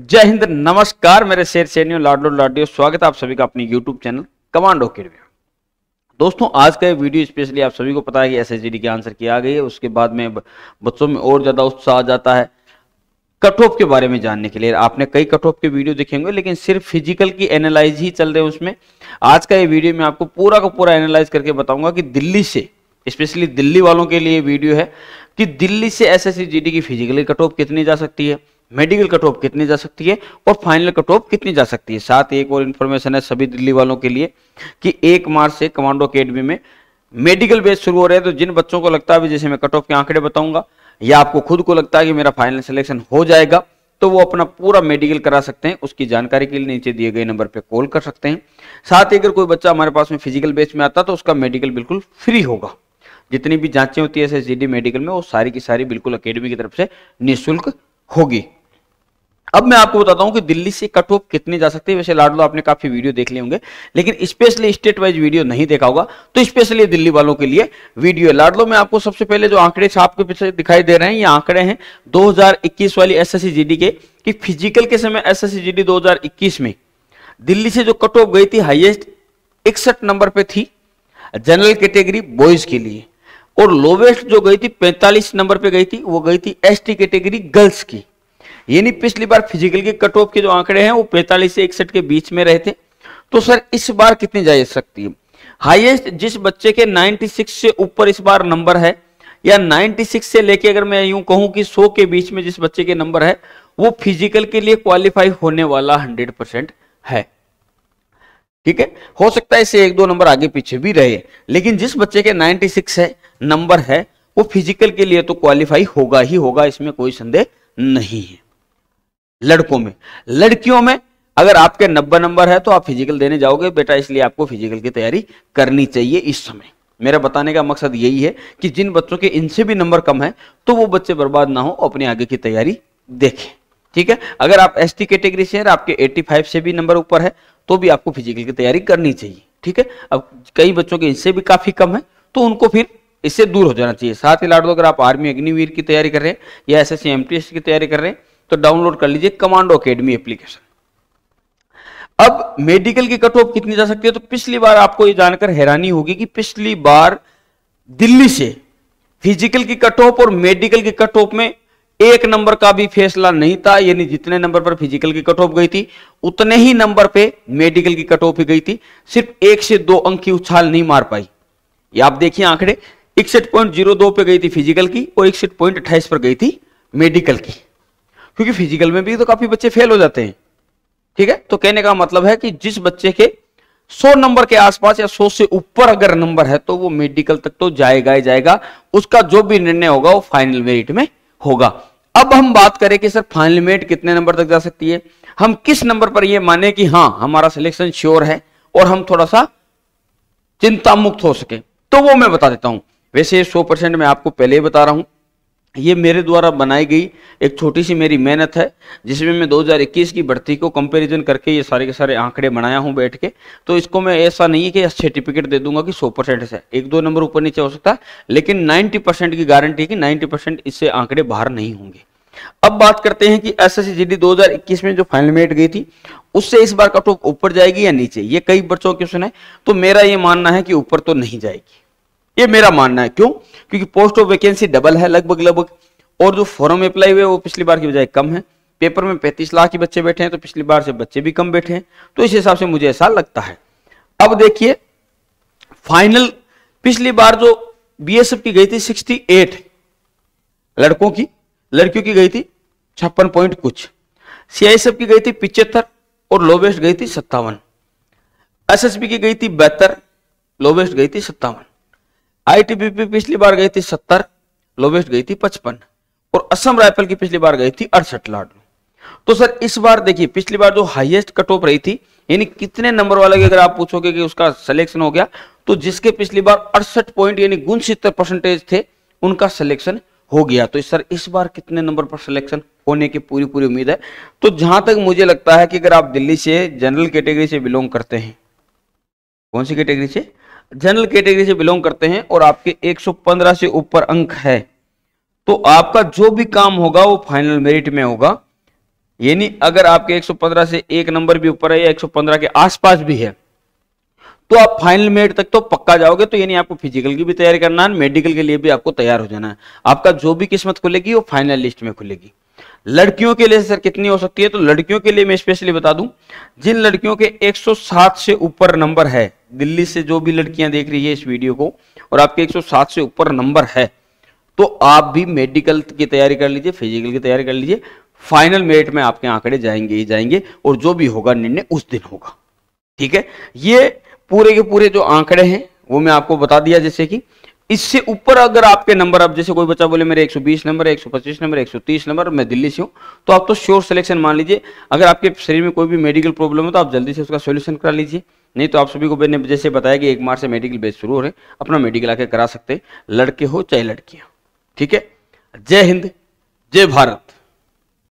जय हिंद नमस्कार मेरे शेर सैनियों लाडलो लाडियो स्वागत है आप सभी का अपने यूट्यूब चैनल कमांडो के लिए दोस्तों आज का ये वीडियो स्पेशली आप सभी को पता है कि एस एस के आंसर की आ गई है उसके बाद में बच्चों में और ज़्यादा उत्साह आ जाता है कट ऑफ के बारे में जानने के लिए आपने कई कट ऑफ के वीडियो देखेंगे लेकिन सिर्फ फिजिकल की एनालाइज ही चल रहे हैं उसमें आज का ये वीडियो मैं आपको पूरा का पूरा एनालाइज करके बताऊंगा कि दिल्ली से स्पेशली दिल्ली वालों के लिए वीडियो है कि दिल्ली से एस एस की फिजिकली कट ऑफ कितनी जा सकती है मेडिकल कट ऑफ कितनी जा सकती है और फाइनल कट ऑफ कितनी जा सकती है साथ एक और इन्फॉर्मेशन है सभी दिल्ली वालों के लिए कि एक मार्च से कमांडो अकेडमी में मेडिकल बेस शुरू हो रहे हैं तो जिन बच्चों को लगता है जैसे मैं कट ऑफ के आंकड़े बताऊंगा या आपको खुद को लगता है कि मेरा फाइनल सिलेक्शन हो जाएगा तो वो अपना पूरा मेडिकल करा सकते हैं उसकी जानकारी के लिए नीचे दिए गए नंबर पर कॉल कर सकते हैं साथ ही अगर कोई बच्चा हमारे पास में फिजिकल बेस में आता तो उसका मेडिकल बिल्कुल फ्री होगा जितनी भी जांचें होती है एस मेडिकल में वो सारी की सारी बिल्कुल अकेडमी की तरफ से निःशुल्क होगी अब मैं आपको बताता हूं कि दिल्ली से कट ऑफ कितने जा सकते हैं वैसे लाडलो आपने काफी वीडियो देख लिए होंगे लेकिन स्पेशली स्टेट वाइज वीडियो नहीं देखा होगा तो स्पेशली दिल्ली वालों के लिए वीडियो है लाडलो में आपको सबसे पहले जो आंकड़े छाप के पीछे दिखाई दे रहे हैं ये आंकड़े हैं दो वाली एस जीडी के कि फिजिकल के समय एस एस 2021 में दिल्ली से जो कट ऑफ गई थी हाइएस्ट इकसठ नंबर पे थी जनरल कैटेगरी बॉयज के लिए और लोवेस्ट जो गई थी पैंतालीस नंबर पर गई थी वो गई थी एस कैटेगरी गर्ल्स की यानी पिछली बार फिजिकल के कट ऑफ के जो आंकड़े हैं वो पैंतालीस से इकसठ के बीच में रहे थे तो सर इस बार कितनी जा सकती है हाईएस्ट जिस बच्चे के 96 से ऊपर इस बार नंबर है या 96 से लेके अगर मैं यूं कहूं कि 100 के बीच में जिस बच्चे के नंबर है वो फिजिकल के लिए क्वालिफाई होने वाला 100 परसेंट है ठीक है हो सकता है इसे एक दो नंबर आगे पीछे भी रहे लेकिन जिस बच्चे के 96 है नंबर है वो फिजिकल के लिए तो क्वालिफाई होगा ही होगा इसमें कोई संदेह नहीं है लड़कों में लड़कियों में अगर आपके नब्बे नंबर है तो आप फिजिकल देने जाओगे बेटा इसलिए आपको फिजिकल की तैयारी करनी चाहिए इस समय मेरा बताने का मकसद यही है कि जिन बच्चों के इनसे भी नंबर कम है तो वो बच्चे बर्बाद ना हो अपने आगे की तैयारी देखें ठीक है अगर आप एस टी कैटेगरी से हैं आपके 85 से भी नंबर ऊपर है तो भी आपको फिजिकल की तैयारी करनी चाहिए ठीक है अब कई बच्चों के इनसे भी काफ़ी कम है तो उनको फिर इससे दूर हो जाना चाहिए साथ ही लाड अगर आप आर्मी अग्निवीर की तैयारी कर रहे हैं या एसएससी एमटीएस की तैयारी कर रहे हैं तो डाउनलोड कर लीजिए कमांडो अकेडमी एप्लीकेशन अब मेडिकल की कट ऑफ कितनी जा सकती है तो पिछली बार आपको यह जानकर हैरानी होगी कि पिछली बार दिल्ली से फिजिकल की कट ऑफ और मेडिकल की कट ऑफ में एक नंबर का भी फैसला नहीं था यानी जितने नंबर पर फिजिकल की कट ऑफ गई थी उतने ही नंबर पे मेडिकल की कट ऑफ गई थी सिर्फ एक से दो अंक की उछाल नहीं मार पाई ये आप देखिए आंकड़े इकसठ पॉइंट जीरो दो पे गई थी फिजिकल की और इकसठ पॉइंट अट्ठाईस पर गई थी मेडिकल की क्योंकि फिजिकल में भी तो काफी बच्चे फेल हो जाते हैं ठीक है तो कहने का मतलब है कि जिस बच्चे के 100 नंबर के आसपास या 100 से ऊपर अगर नंबर है तो वो मेडिकल तक तो जाएगा ही जाएगा उसका जो भी निर्णय होगा वो फाइनल मेरिट में होगा अब हम बात करें कि सर फाइनल मेरिट कितने नंबर तक जा सकती है हम किस नंबर पर ये माने कि हाँ हमारा सिलेक्शन श्योर है और हम थोड़ा सा चिंता मुक्त हो सके तो वो मैं बता देता हूं वैसे 100 परसेंट मैं आपको पहले ही बता रहा हूँ ये मेरे द्वारा बनाई गई एक छोटी सी मेरी मेहनत है जिसमें मैं 2021 की भर्ती को कंपैरिजन करके ये सारे के सारे आंकड़े बनाया हूँ बैठ के तो इसको मैं ऐसा नहीं है कि सर्टिफिकेट दे दूंगा कि 100 परसेंट से एक दो नंबर ऊपर नीचे हो सकता है लेकिन 90 परसेंट की गारंटी है कि नाइन्टी परसेंट इससे आंकड़े बाहर नहीं होंगे अब बात करते हैं कि एस एस में जो फाइनल मेट गई थी उससे इस बार कट ऑफ ऊपर जाएगी या नीचे ये कई बच्चों के क्वेश्चन है तो मेरा ये मानना है कि ऊपर तो नहीं जाएगी ये मेरा मानना है क्यों क्योंकि पोस्ट ऑफ वैकेंसी डबल है लगभग लगभग और जो फॉरम अप्लाई हुए वो पिछली बार की बजाय कम है पेपर में पैंतीस लाख के बच्चे बैठे हैं तो पिछली बार से बच्चे भी कम बैठे हैं तो इस हिसाब से मुझे ऐसा लगता है अब देखिए फाइनल पिछली बार जो बी की गई थी सिक्सटी लड़कों की लड़कियों की गई थी छप्पन पॉइंट कुछ सीआईएसएफ की गई थी पिचहत्तर और लोवेस्ट गई थी सत्तावन एसएसबी की गई थी बहत्तर लोवेस्ट गई थी सत्तावन आईटीबीपी पिछली बार गई थी सत्तर लोवेस्ट गई थी पचपन और असम राइफल की पिछली बार गई थी अड़सठ लाट तो सर इस बार देखिए पिछली बार जो हाईएस्ट कट ऑफ रही थी यानी कितने नंबर वाले की अगर आप पूछोगे कि उसका सिलेक्शन हो गया तो जिसके पिछली बार अड़सठ पॉइंट यानी गुणसितर परसेंटेज थे उनका सिलेक्शन हो गया तो सर इस बार कितने नंबर पर सिलेक्शन होने की पूरी पूरी उम्मीद है तो जहां तक मुझे लगता है कि अगर आप दिल्ली से जनरल कैटेगरी से बिलोंग करते हैं कौन सी कैटेगरी से जनरल कैटेगरी से बिलोंग करते हैं और आपके 115 से ऊपर अंक है तो आपका जो भी काम होगा वो फाइनल मेरिट में होगा यानी अगर आपके 115 से एक नंबर भी ऊपर है या 115 के आसपास भी है तो आप फाइनल मेरिट तक तो पक्का जाओगे तो यानी आपको फिजिकल की भी तैयारी करना है मेडिकल के लिए भी आपको तैयार हो जाना है आपका जो भी किस्मत खुलेगी वो फाइनल लिस्ट में खुलेगी लड़कियों के लिए सर कितनी हो सकती है तो लड़कियों के लिए मैं स्पेशली बता दूं जिन लड़कियों के 107 से ऊपर नंबर है दिल्ली से जो भी लड़कियां देख रही है इस वीडियो को और आपके 107 से ऊपर नंबर है तो आप भी मेडिकल की तैयारी कर लीजिए फिजिकल की तैयारी कर लीजिए फाइनल मेरिट में आपके आंकड़े जाएंगे ही जाएंगे और जो भी होगा निर्णय उस दिन होगा ठीक है ये पूरे के पूरे जो आंकड़े हैं वो मैं आपको बता दिया जैसे कि इससे ऊपर अगर आपके नंबर अब जैसे कोई बच्चा बोले मेरे 120 नंबर 125 नंबर 130 नंबर मैं दिल्ली से हूं तो आप तो श्योर सिलेक्शन मान लीजिए अगर आपके शरीर में कोई भी मेडिकल प्रॉब्लम हो तो आप जल्दी से उसका सोल्यूशन करा लीजिए नहीं तो आप सभी को मैंने जैसे बताया कि एक मार्च से मेडिकल बेच शुरू हो रहे अपना मेडिकल आके करा सकते लड़के हो चाहे लड़कियाँ ठीक है जय हिंद जय भारत